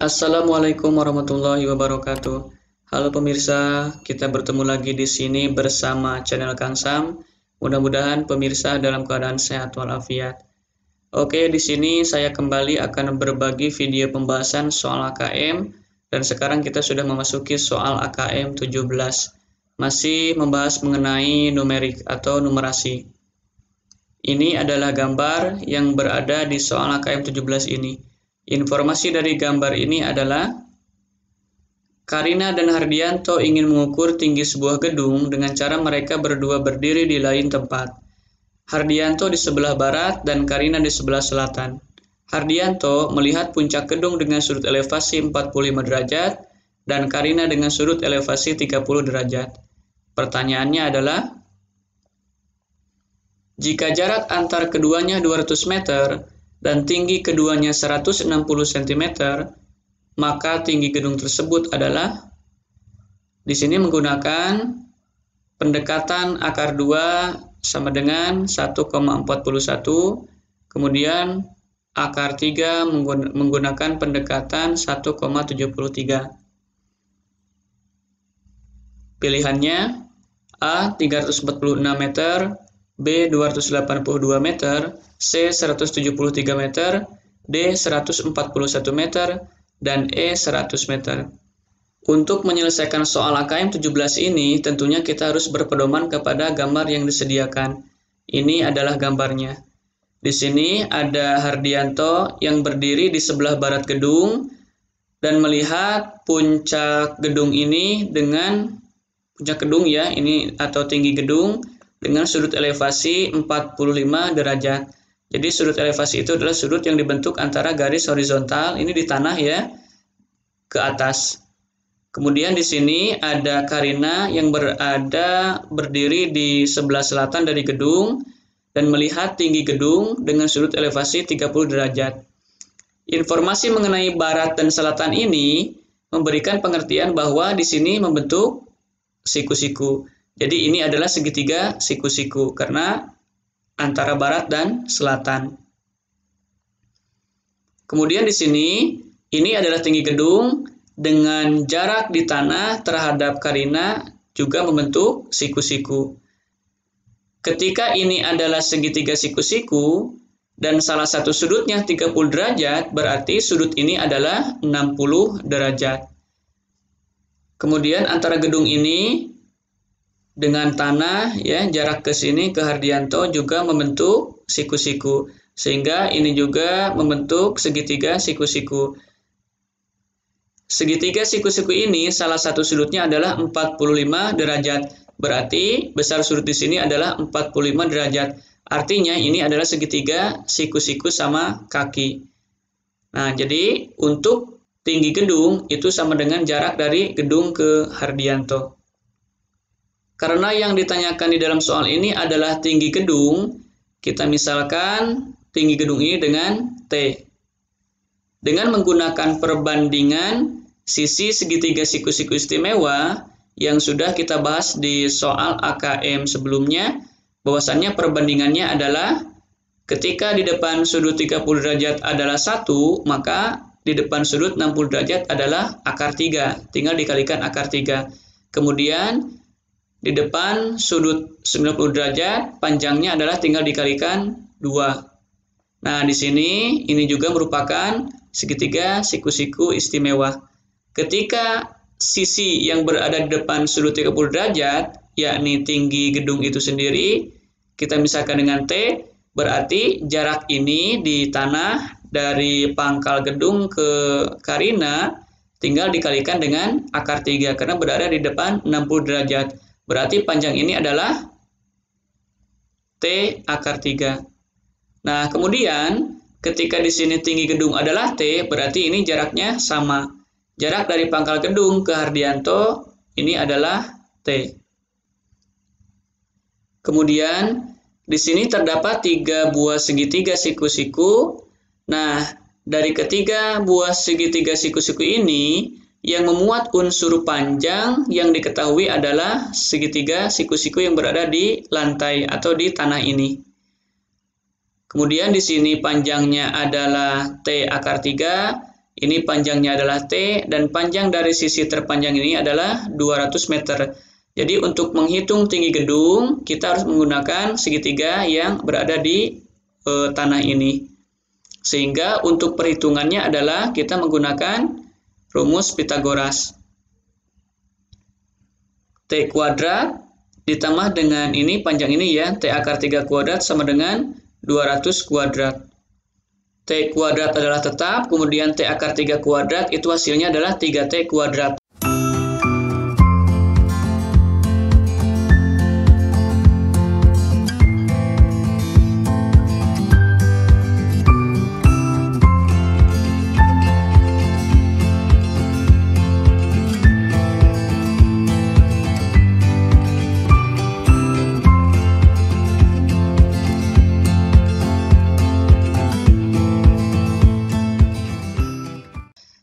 Assalamualaikum warahmatullahi wabarakatuh. Halo pemirsa, kita bertemu lagi di sini bersama channel Kang Sam. Mudah-mudahan pemirsa dalam keadaan sehat walafiat. Oke, di sini saya kembali akan berbagi video pembahasan soal AKM dan sekarang kita sudah memasuki soal AKM 17. Masih membahas mengenai numerik atau numerasi. Ini adalah gambar yang berada di soal AKM 17 ini. Informasi dari gambar ini adalah Karina dan Hardianto ingin mengukur tinggi sebuah gedung dengan cara mereka berdua berdiri di lain tempat. Hardianto di sebelah barat dan Karina di sebelah selatan. Hardianto melihat puncak gedung dengan sudut elevasi 45 derajat dan Karina dengan sudut elevasi 30 derajat. Pertanyaannya adalah, jika jarak antar keduanya 200 meter, dan tinggi keduanya 160 cm, maka tinggi gedung tersebut adalah di sini menggunakan pendekatan akar 2 sama dengan 1,41, kemudian akar 3 menggunakan pendekatan 1,73. Pilihannya A 346 meter, B 282 meter, C 173 meter, D 141 meter, dan E 100 meter. Untuk menyelesaikan soal AKM 17 ini, tentunya kita harus berpedoman kepada gambar yang disediakan. Ini adalah gambarnya. Di sini ada Hardianto yang berdiri di sebelah barat gedung dan melihat puncak gedung ini dengan puncak gedung ya, ini atau tinggi gedung dengan sudut elevasi 45 derajat. Jadi sudut elevasi itu adalah sudut yang dibentuk antara garis horizontal ini di tanah ya ke atas. Kemudian di sini ada Karina yang berada berdiri di sebelah selatan dari gedung dan melihat tinggi gedung dengan sudut elevasi 30 derajat. Informasi mengenai barat dan selatan ini memberikan pengertian bahwa di sini membentuk siku-siku. Jadi ini adalah segitiga siku-siku karena antara barat dan selatan. Kemudian di sini ini adalah tinggi gedung dengan jarak di tanah terhadap karina juga membentuk siku-siku. Ketika ini adalah segitiga siku-siku dan salah satu sudutnya 30 derajat, berarti sudut ini adalah 60 derajat. Kemudian antara gedung ini dengan tanah ya jarak ke sini ke Hardianto juga membentuk siku-siku sehingga ini juga membentuk segitiga siku-siku. Segitiga siku-siku ini salah satu sudutnya adalah 45 derajat. Berarti besar sudut di sini adalah 45 derajat. Artinya ini adalah segitiga siku-siku sama kaki. Nah, jadi untuk tinggi gedung itu sama dengan jarak dari gedung ke Hardianto. Karena yang ditanyakan di dalam soal ini adalah tinggi gedung, kita misalkan tinggi gedung ini dengan T. Dengan menggunakan perbandingan sisi segitiga siku-siku istimewa yang sudah kita bahas di soal AKM sebelumnya, bahwasannya perbandingannya adalah ketika di depan sudut 30 derajat adalah 1, maka di depan sudut 60 derajat adalah akar 3. Tinggal dikalikan akar 3. Kemudian di depan sudut 90 derajat, panjangnya adalah tinggal dikalikan 2. Nah, di sini ini juga merupakan segitiga siku-siku istimewa. Ketika sisi yang berada di depan sudut 30 derajat, yakni tinggi gedung itu sendiri, kita misalkan dengan T, berarti jarak ini di tanah dari pangkal gedung ke Karina tinggal dikalikan dengan akar 3 karena berada di depan 60 derajat. Berarti panjang ini adalah T akar 3. Nah, kemudian ketika di sini tinggi gedung adalah T, berarti ini jaraknya sama. Jarak dari pangkal gedung ke Hardianto ini adalah T. Kemudian di sini terdapat tiga buah segitiga siku-siku. Nah, dari ketiga buah segitiga siku-siku ini, yang memuat unsur panjang yang diketahui adalah segitiga siku-siku yang berada di lantai atau di tanah ini. Kemudian di sini panjangnya adalah T akar 3, ini panjangnya adalah T, dan panjang dari sisi terpanjang ini adalah 200 meter. Jadi untuk menghitung tinggi gedung, kita harus menggunakan segitiga yang berada di e, tanah ini. Sehingga untuk perhitungannya adalah kita menggunakan rumus Pitagoras. T kuadrat ditambah dengan ini panjang ini ya, T akar 3 kuadrat sama dengan 200 kuadrat. T kuadrat adalah tetap, kemudian T akar 3 kuadrat itu hasilnya adalah 3T kuadrat.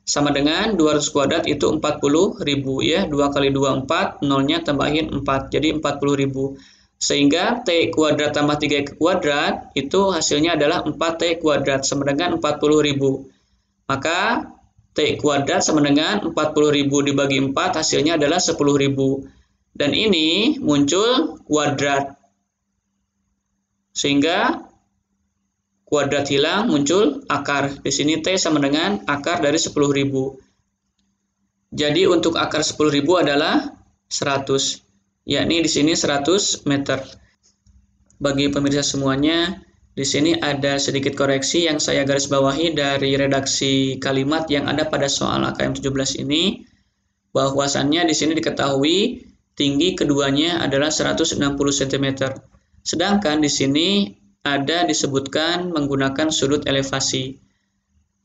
sama dengan 200 kuadrat itu 40.000 ya 2 kali 2 4 nolnya tambahin 4 jadi 40.000 sehingga T kuadrat tambah 3 kuadrat itu hasilnya adalah 4T kuadrat sama dengan 40.000 maka T kuadrat sama dengan 40.000 dibagi 4 hasilnya adalah 10.000 dan ini muncul kuadrat sehingga Kuadrat hilang, muncul akar. Di sini T sama dengan akar dari 10.000. Jadi untuk akar 10.000 adalah 100, yakni di sini 100 meter. Bagi pemirsa semuanya, di sini ada sedikit koreksi yang saya garis bawahi dari redaksi kalimat yang ada pada soal AKM 17 ini, bahwasannya di sini diketahui tinggi keduanya adalah 160 cm. Sedangkan di sini ada disebutkan menggunakan sudut elevasi.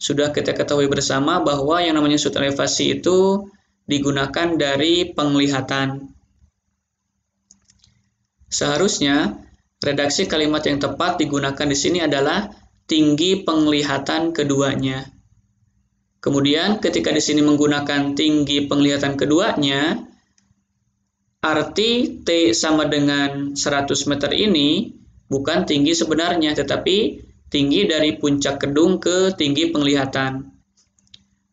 Sudah kita ketahui bersama bahwa yang namanya sudut elevasi itu digunakan dari penglihatan. Seharusnya redaksi kalimat yang tepat digunakan di sini adalah tinggi penglihatan keduanya. Kemudian ketika di sini menggunakan tinggi penglihatan keduanya, arti T sama dengan 100 meter ini bukan tinggi sebenarnya, tetapi tinggi dari puncak gedung ke tinggi penglihatan.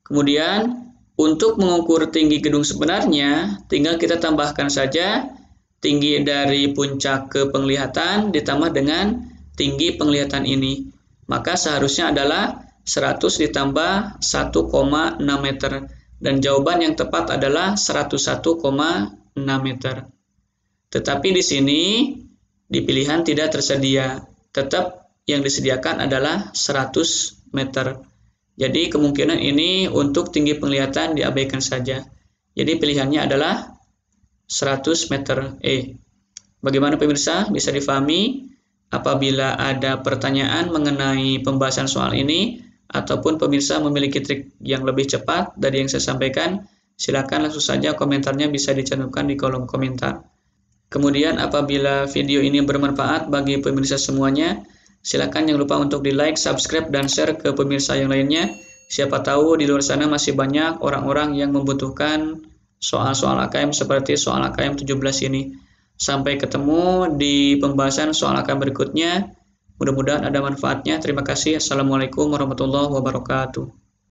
Kemudian, untuk mengukur tinggi gedung sebenarnya, tinggal kita tambahkan saja tinggi dari puncak ke penglihatan ditambah dengan tinggi penglihatan ini. Maka seharusnya adalah 100 ditambah 1,6 meter. Dan jawaban yang tepat adalah 101,6 meter. Tetapi di sini di pilihan tidak tersedia. Tetap yang disediakan adalah 100 meter. Jadi kemungkinan ini untuk tinggi penglihatan diabaikan saja. Jadi pilihannya adalah 100 meter E. Bagaimana pemirsa bisa difahami? Apabila ada pertanyaan mengenai pembahasan soal ini, ataupun pemirsa memiliki trik yang lebih cepat dari yang saya sampaikan, silakan langsung saja komentarnya bisa dicantumkan di kolom komentar. Kemudian apabila video ini bermanfaat bagi pemirsa semuanya, silakan jangan lupa untuk di like, subscribe, dan share ke pemirsa yang lainnya. Siapa tahu di luar sana masih banyak orang-orang yang membutuhkan soal-soal AKM seperti soal AKM 17 ini. Sampai ketemu di pembahasan soal AKM berikutnya. Mudah-mudahan ada manfaatnya. Terima kasih. Assalamualaikum warahmatullahi wabarakatuh.